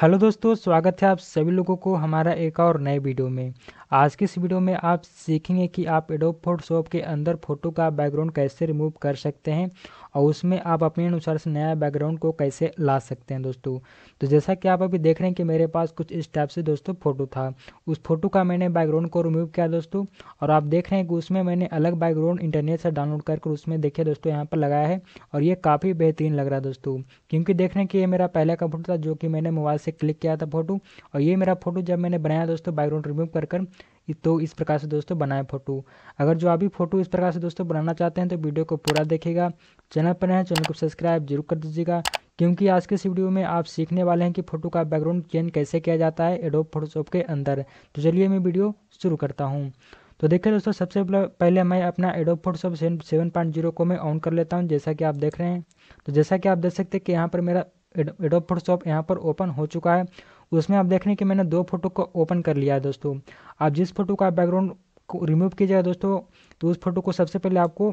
hello दोस्तों स्वागत है आप सभी लोगों को हमारा एक और नए वीडियो में आज की इस वीडियो में आप सीखेंगे कि आप एडोब फोटोशॉप के अंदर फोटो का बैकग्राउंड कैसे रिमूव कर सकते हैं और उसमें आप अपने अनुसार से नया बैकग्राउंड को कैसे ला सकते हैं दोस्तों तो जैसा कि आप अभी देख रहे हैं कि मेरे पास कुछ इस टाइप से दोस्तों फ़ोटो था उस फोटो का मैंने बैकग्राउंड को रिमूव किया दोस्तों और आप देख रहे हैं कि उसमें मैंने अलग बैकग्राउंड इंटरनेट से डाउनलोड करके उसमें देखिए दोस्तों यहाँ पर लगाया है और ये काफ़ी बेहतरीन लग रहा है दोस्तों क्योंकि देख रहे हैं कि ये मेरा पहले का फोटो था जो कि मैंने मोबाइल से क्लिक किया था फोटो और ये मेरा फोटो जब मैंने बनाया दोस्तों बैकग्राउंड रिमूव कर तो इस प्रकार से दोस्तों बनाए फोटो अगर जो अभी फोटो इस प्रकार से दोस्तों बनाना चाहते हैं तो वीडियो को पूरा देखेगा चैनल पर हैं चैनल को सब्सक्राइब जरूर कर दीजिएगा क्योंकि आज के इस वीडियो में आप सीखने वाले हैं कि फोटो का बैकग्राउंड चेंज कैसे किया जाता है एडोब फोटोशॉप के अंदर तो चलिए मैं वीडियो शुरू करता हूँ तो देखिए दोस्तों सबसे पहले मैं अपना Adobe Photoshop seven point zero को मैं ऑन कर लेता हूँ जैसा कि आप देख रहे हैं तो जैसा कि आप देख सकते हैं कि यहाँ पर मेरा एडोब फोटोशॉप यहाँ पर ओपन हो चुका है उसमें आप देख कि मैंने दो फोटो को ओपन कर लिया है दोस्तों आप जिस फोटो का बैकग्राउंड को रिमूव कीजिएगा दोस्तों तो उस फोटो को सबसे पहले आपको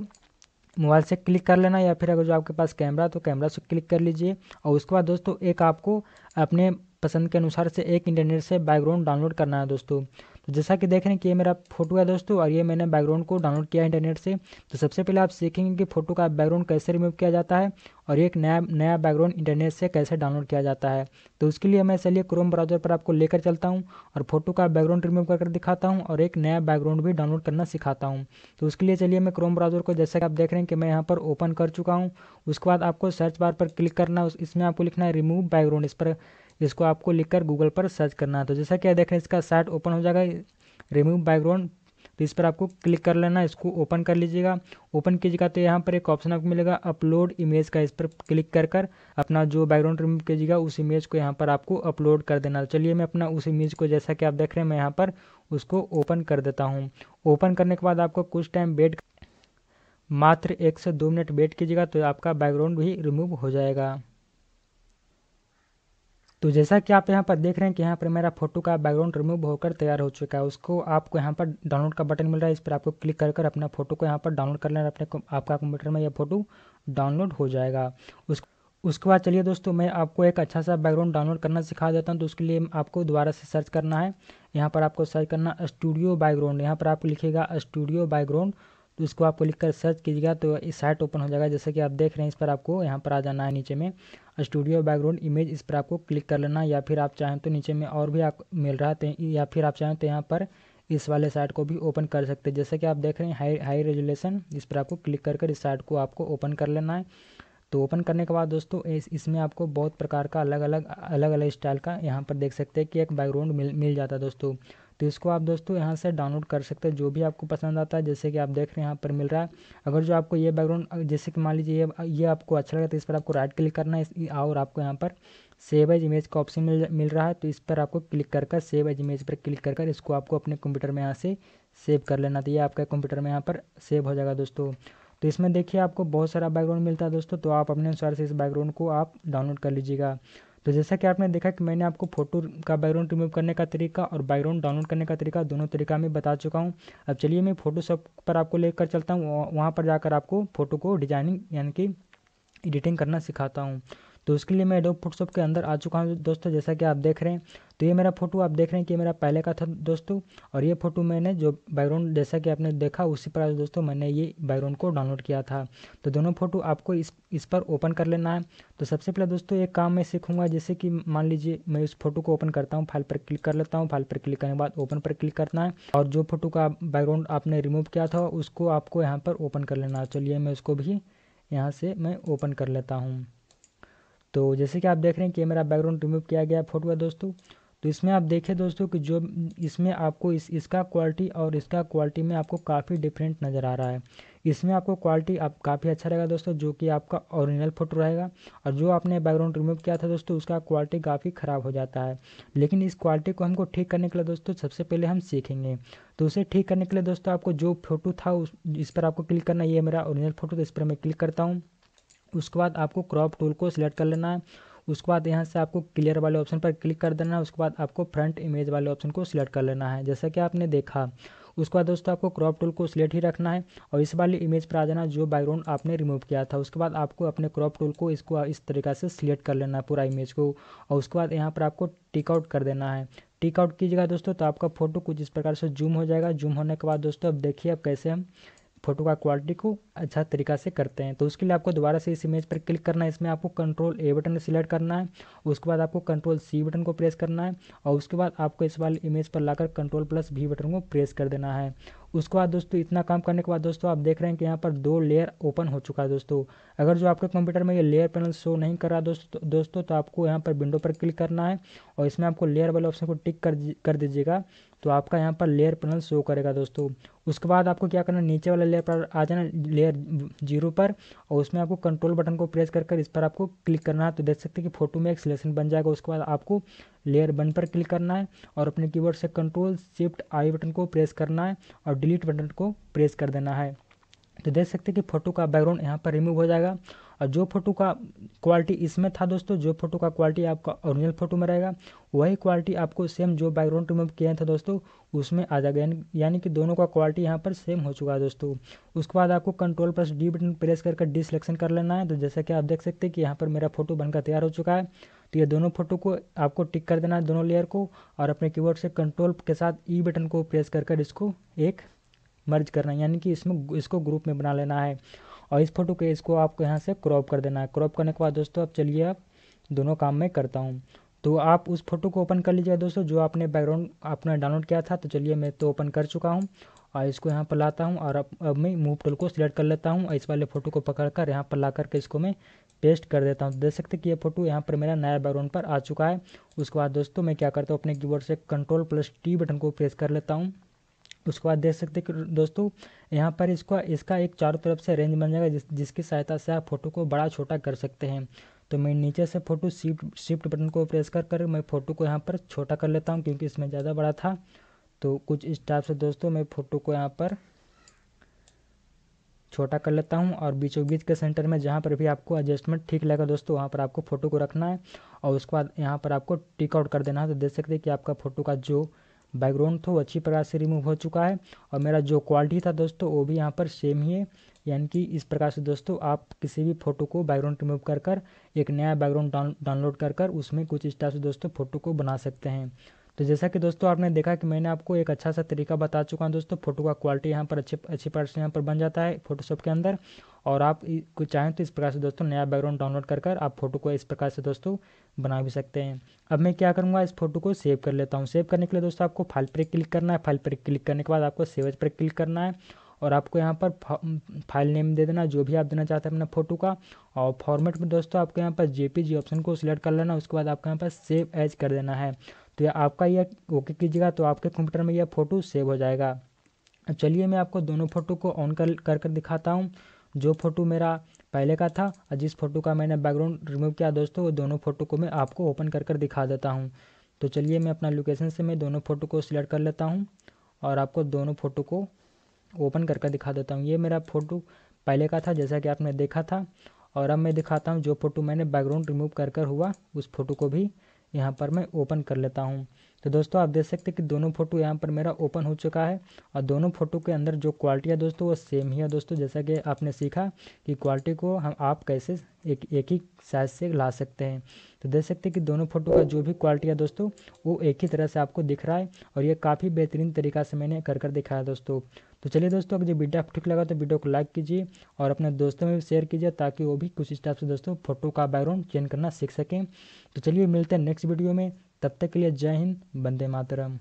मोबाइल से क्लिक कर लेना या फिर अगर जो आपके पास कैमरा तो कैमरा से क्लिक कर लीजिए और उसके बाद दोस्तों एक आपको अपने पसंद के अनुसार से एक इंटरनेट से बैकग्राउंड डाउनलोड करना है दोस्तों तो जैसा कि देख रहे हैं कि ये मेरा फोटो है दोस्तों और ये मैंने बैकग्राउंड को डाउनलोड किया इंटरनेट से तो सबसे पहले आप सीखेंगे कि फ़ोटो का बैकग्राउंड कैसे रिमूव किया जाता है और एक नया नया बैकग्राउंड इंटरनेट से कैसे डाउनलोड किया जाता है तो उसके लिए मैं चलिए क्रोम ब्राउजर पर आपको लेकर चलता हूँ और फोटो का बैकग्राउंड रिमूव कर दिखाता हूँ और एक नया बैकग्राउंड भी डाउनलोड करना सिखाता हूँ तो उसके लिए चलिए मैं क्रोम ब्राउजर को जैसा कि आप देख रहे हैं कि मैं यहाँ पर ओपन कर चुका हूँ उसके बाद आपको सर्च बार पर क्लिक करना इसमें आपको लिखना है रिमूव बैकग्राउंड इस पर जिसको आपको लिखकर गूगल पर सर्च करना है तो जैसा कि देखें इसका साइट ओपन हो जाएगा रिमूव बैकग्राउंड तो इस पर आपको क्लिक कर लेना इसको ओपन कर लीजिएगा ओपन कीजिएगा तो यहाँ पर एक ऑप्शन आपको मिलेगा अपलोड इमेज का इस पर क्लिक कर कर अपना जो बैकग्राउंड रिमूव कीजिएगा उस इमेज को यहाँ पर आपको अपलोड कर देना चलिए मैं अपना उस इमेज को जैसा कि आप देख रहे हैं मैं यहाँ पर उसको ओपन कर देता हूँ ओपन करने के बाद आपको कुछ टाइम वेट मात्र एक से दो मिनट वेट कीजिएगा तो आपका बैकग्राउंड भी रिमूव हो जाएगा तो जैसा कि आप यहाँ पर देख रहे हैं कि यहाँ पर मेरा फोटो का बैकग्राउंड रिमूव होकर तैयार हो चुका है उसको आपको यहाँ पर डाउनलोड का बटन मिल रहा है इस पर आपको क्लिक कर कर अपना फोटो को यहाँ पर डाउनलोड कर लेना अपने आपका कंप्यूटर में यह फोटो डाउनलोड हो जाएगा उस उसके बाद चलिए दोस्तों मैं आपको एक अच्छा सा बैकग्राउंड डाउनलोड करना सिखा देता हूँ तो उसके लिए आपको दोबारा से सर्च करना है यहाँ पर आपको सर्च करना स्टूडियो बैकग्राउंड यहाँ पर आपको लिखेगा स्टूडियो बैकग्राउंड तो उसको आपको लिखकर कर सर्च कीजिएगा तो इस साइट ओपन हो जाएगा जैसे कि आप देख रहे हैं इस पर आपको यहाँ पर आ जाना है नीचे में स्टूडियो बैकग्राउंड इमेज इस पर आपको क्लिक कर लेना या फिर आप चाहें तो नीचे में और भी आप मिल रहा है तो या फिर आप चाहें तो यहाँ पर इस वाले साइट को भी ओपन कर सकते हैं जैसे कि आप देख रहे हैं हाई हाई रेजुलेशन इस पर आपको क्लिक कर इस साइट को आपको ओपन कर लेना है तो ओपन करने के बाद दोस्तों इस इसमें आपको बहुत प्रकार का अलग अलग अलग अलग स्टाइल का यहाँ पर देख सकते हैं कि एक बैकग्राउंड मिल मिल जाता है दोस्तों तो इसको आप दोस्तों यहाँ से डाउनलोड कर सकते हैं जो भी आपको पसंद आता है जैसे कि आप देख रहे हैं यहाँ पर मिल रहा है अगर जो आपको ये बैकग्राउंड जैसे कि मान लीजिए ये ये आपको अच्छा लगा तो इस पर आपको राइट क्लिक करना है और आपको यहाँ पर सेव एज इमेज का ऑप्शन मिल मिल रहा है तो इस पर आपको क्लिक कर कर सेव एज इमेज पर क्लिक कर कर इसको आपको अपने कंप्यूटर में यहाँ से सेव कर लेना तो ये आपका कंप्यूटर में यहाँ पर सेव हो जाएगा दोस्तों तो इसमें देखिए आपको बहुत सारा बैकग्राउंड मिलता है दोस्तों तो आप अपने अनुसार से इस बैकग्राउंड को आप डाउनलोड कर लीजिएगा तो जैसा कि आपने देखा कि मैंने आपको फोटो का बैकग्राउंड रिमूव करने का तरीका और बैकग्राउंड डाउनलोड करने का तरीका दोनों तरीका मैं बता चुका हूँ अब चलिए मैं फोटोशॉप पर आपको लेकर चलता हूँ वहाँ पर जाकर आपको फोटो को डिजाइनिंग यानी कि एडिटिंग करना सिखाता हूँ तो उसके लिए मैं एडोब फोटोशॉप के अंदर आ चुका हूँ दोस्तों जैसा कि आप देख रहे हैं तो ये मेरा फ़ोटो आप देख रहे हैं कि मेरा पहले का था दोस्तों और ये फ़ोटो मैंने जो बैकग्राउंड जैसा कि आपने देखा उसी पर दोस्तों मैंने ये बैकग्राउंड को डाउनलोड किया था तो दोनों फ़ोटो आपको इस इस पर ओपन कर लेना है तो सबसे पहले दोस्तों एक काम मैं सीखूंगा जैसे कि मान लीजिए मैं उस फोटो को ओपन करता हूँ फाइल पर क्लिक कर लेता हूँ फाइल पर क्लिक करने के बाद ओपन पर क्लिक करना है और जो फोटो का बैकग्राउंड आपने रिमूव किया था उसको आपको यहाँ पर ओपन कर लेना है चलिए मैं उसको भी यहाँ से मैं ओपन कर लेता हूँ तो जैसे कि आप देख रहे हैं कि मेरा बैकग्राउंड रिमूव किया गया फोटो है दोस्तों तो इसमें आप देखें दोस्तों कि जो इसमें आपको इस इसका क्वालिटी और इसका क्वालिटी में आपको काफ़ी डिफरेंट नज़र आ रहा है इसमें आपको क्वालिटी आप काफ़ी अच्छा रहेगा दोस्तों जो कि आपका ओरिजिनल फ़ोटो रहेगा और जो आपने बैकग्राउंड रिमूव किया था दोस्तों उसका क्वालिटी काफ़ी ख़राब हो जाता है लेकिन इस क्वालिटी को हमको ठीक करने के लिए दोस्तों सबसे पहले हम सीखेंगे तो उसे ठीक करने के लिए दोस्तों आपको जो फ़ोटो था उस इस पर आपको क्लिक करना ये मेरा ओरिजिनल फ़ोटो तो इस पर मैं क्लिक करता हूँ उसके बाद आपको क्रॉप टूल को सिलेक्ट कर लेना है उसके बाद यहाँ से आपको क्लियर वाले ऑप्शन पर क्लिक कर देना है उसके बाद आपको फ्रंट इमेज वाले ऑप्शन को सिलेक्ट कर लेना है जैसा कि आपने देखा उसके बाद दोस्तों आपको क्रॉप टूल को सिलेक्ट ही रखना है और इस वाली इमेज पर आ जाना जो बैकग्राउंड आपने रिमूव किया था उसके बाद आपको अपने क्रॉप टूल को इसको इस तरीका से सिलेक्ट कर लेना है पूरा इमेज को और उसके बाद यहाँ पर आपको टिक आउट कर देना है टिक आउट कीजिएगा दोस्तों तो आपका फोटो कुछ इस प्रकार से जूम हो जाएगा जूम होने के बाद दोस्तों अब देखिए अब कैसे हम फ़ोटो का क्वालिटी को अच्छा तरीका से करते हैं तो उसके लिए आपको दोबारा से इस इमेज पर क्लिक करना है इसमें आपको कंट्रोल ए बटन सिलेक्ट करना है उसके बाद आपको कंट्रोल सी बटन को प्रेस करना है और उसके बाद आपको इस वाले इमेज पर लाकर कंट्रोल प्लस वी बटन को प्रेस कर देना है उसके बाद दोस्तों इतना काम करने के बाद दोस्तों आप देख रहे हैं कि यहाँ पर दो लेयर ओपन हो चुका है दोस्तों अगर जो आपके कंप्यूटर में ये लेयर पैनल शो नहीं कर रहा दोस्तों दोस्तों तो आपको यहाँ पर विंडो पर क्लिक करना है और इसमें आपको लेयर वाले ऑप्शन को टिक कर कर दीजिएगा तो आपका यहाँ पर लेयर पैनल शो करेगा दोस्तों उसके बाद आपको क्या करना है नीचे वाला लेयर पर आ जाना लेयर जीरो पर और उसमें आपको कंट्रोल बटन को प्रेस कर कर इस पर आपको क्लिक करना है तो देख सकते हैं कि फोटो में एक सिलेक्शन बन जाएगा उसके बाद आपको लेयर वन पर क्लिक करना है और अपने कीबोर्ड से कंट्रोल शिफ्ट आई बटन को प्रेस करना है और डिलीट बटन को प्रेस कर देना है तो देख सकते हैं कि फ़ोटो का बैकग्राउंड यहाँ पर रिमूव हो जाएगा और जो फोटो का क्वालिटी इसमें था दोस्तों जो फोटो का क्वालिटी आपका ओरिजिनल फोटो में रहेगा वही क्वालिटी आपको सेम जो बैकग्राउंड रिमूव किया था दोस्तों उसमें आ जाएगा यानी कि दोनों का क्वालिटी यहाँ पर सेम हो चुका है दोस्तों उसके बाद आपको control plus D button press करके डिसलेक्शन कर लेना है तो जैसा कि आप देख सकते हैं कि यहाँ पर मेरा फोटो बनकर तैयार हो चुका है तो ये दोनों फोटो को आपको टिक कर देना है दोनों लेयर को और अपने कीबोर्ड से कंट्रोल के साथ ई e बटन को प्रेस कर कर इसको एक मर्ज करना है यानी कि इसमें इसको ग्रुप में बना लेना है और इस फोटो के इसको आपको यहाँ से क्रॉप कर देना है क्रॉप करने के बाद दोस्तों अब चलिए आप दोनों काम में करता हूँ तो आप उस फोटो को ओपन कर लीजिएगा दोस्तों जो आपने बैकग्राउंड आपने डाउनलोड किया था तो चलिए मैं तो ओपन कर चुका हूँ और इसको यहाँ पर लाता हूँ और अब अब मैं मूव टूल को सिलेक्ट कर लेता हूँ और इस वाले फ़ोटो को पकड़ कर यहाँ पर ला करके इसको मैं पेस्ट कर देता हूँ तो देख सकते हैं कि ये फोटो यहाँ पर मेरा नया बैकग्राउंड पर आ चुका है उसके बाद दोस्तों मैं क्या करता हूँ अपने कीबोर्ड से कंट्रोल प्लस टी बटन को प्रेस कर लेता हूँ उसके बाद देख सकते हैं कि दोस्तों यहाँ पर इसका इसका एक चारों तरफ से रेंज बन जाएगा जिस जिसकी सहायता से आप फोटो को बड़ा छोटा कर सकते हैं तो मैं नीचे से फ़ोटो शिफ्ट शिफ्ट बटन को प्रेस कर कर मैं फ़ोटो को यहाँ पर छोटा कर लेता हूँ क्योंकि इसमें ज़्यादा बड़ा था तो कुछ इस टाइप से दोस्तों मैं फ़ोटो को यहाँ पर छोटा कर लेता हूँ और बीचों बीच के सेंटर में जहाँ पर भी आपको एडजस्टमेंट ठीक लगेगा दोस्तों वहाँ पर आपको फ़ोटो को रखना है और उसके बाद यहाँ पर आपको टिक आउट कर देना है तो देख सकते हैं कि आपका फ़ोटो का जो बैकग्राउंड था वो अच्छी प्रकार से रिमूव हो चुका है और मेरा जो क्वालिटी था दोस्तों वो भी यहाँ पर सेम ही है यानी कि इस प्रकार से दोस्तों आप किसी भी फोटो को बैकग्राउंड रिमूव कर कर एक नया बैकग्राउंड डाउनलोड कर कर उसमें कुछ इस से दोस्तों फ़ोटो को बना सकते हैं तो जैसा कि दोस्तों आपने देखा कि मैंने आपको एक अच्छा सा तरीका बता चुका हूँ दोस्तों फोटो का क्वालिटी यहाँ पर अच्छे अच्छी प्रकार से यहाँ पर बन जाता है फोटोशॉप के अंदर और आप कुछ चाहें तो इस प्रकार से दोस्तों नया बैकग्राउंड डाउनलोड कर कर आप फोटो को इस प्रकार से दोस्तों बना भी सकते हैं अब मैं क्या करूँगा इस फोटो को सेव कर लेता हूँ सेव करने के लिए दोस्तों आपको फाइल पर क्लिक करना है फाइल पर क्लिक करने के बाद आपको सेवज पर क्लिक करना है और आपको यहाँ पर फाइल नेम दे देना जो भी आप देना चाहते हैं अपने फोटो का और फॉर्मेट में दोस्तों आपको यहाँ पर जे ऑप्शन को सिलेक्ट कर लेना उसके बाद आपको यहाँ पर सेव एज कर देना है तो आपका यह ओके कीजिएगा तो आपके कंप्यूटर में यह फ़ोटो सेव हो जाएगा चलिए मैं आपको दोनों फ़ोटो को ऑन कर कर कर दिखाता हूँ जो फ़ोटो मेरा पहले का था और जिस फ़ोटो का मैंने बैकग्राउंड रिमूव किया दोस्तों वो दोनों फ़ोटो को मैं आपको ओपन कर कर दिखा देता हूँ तो चलिए मैं अपना लोकेशन से मैं दोनों फ़ोटो को सिलेक्ट कर लेता हूँ और आपको दोनों फ़ोटो को ओपन कर कर दिखा देता हूँ ये मेरा फ़ोटो पहले का था जैसा कि आपने देखा था और अब मैं दिखाता हूँ जो फ़ोटो मैंने बैकग्राउंड रिमूव कर कर हुआ उस फ़ोटो को भी यहाँ पर मैं ओपन कर लेता हूँ तो दोस्तों आप देख सकते हैं कि दोनों फोटो यहाँ पर मेरा ओपन हो चुका है और दोनों फोटो के अंदर जो क्वालिटी है दोस्तों वो सेम ही है दोस्तों जैसा कि आपने सीखा कि क्वालिटी को हम आप कैसे एक एक ही साइज से ला सकते हैं तो देख सकते हैं कि दोनों फ़ोटो का जो भी क्वालिटी है दोस्तों वो एक ही तरह से आपको दिख रहा है और ये काफ़ी बेहतरीन तरीका से मैंने कर कर दिखाया दोस्तों तो चलिए दोस्तों अगर जो वीडियो आपको ठीक लगा तो वीडियो को लाइक कीजिए और अपने दोस्तों में भी शेयर कीजिए ताकि वो भी कुछ स्टाइप से दोस्तों फोटो का बैकग्राउंड चेंज करना सीख सकें तो चलिए मिलते हैं नेक्स्ट वीडियो में तब तक के लिए जय हिंद बंदे मातरम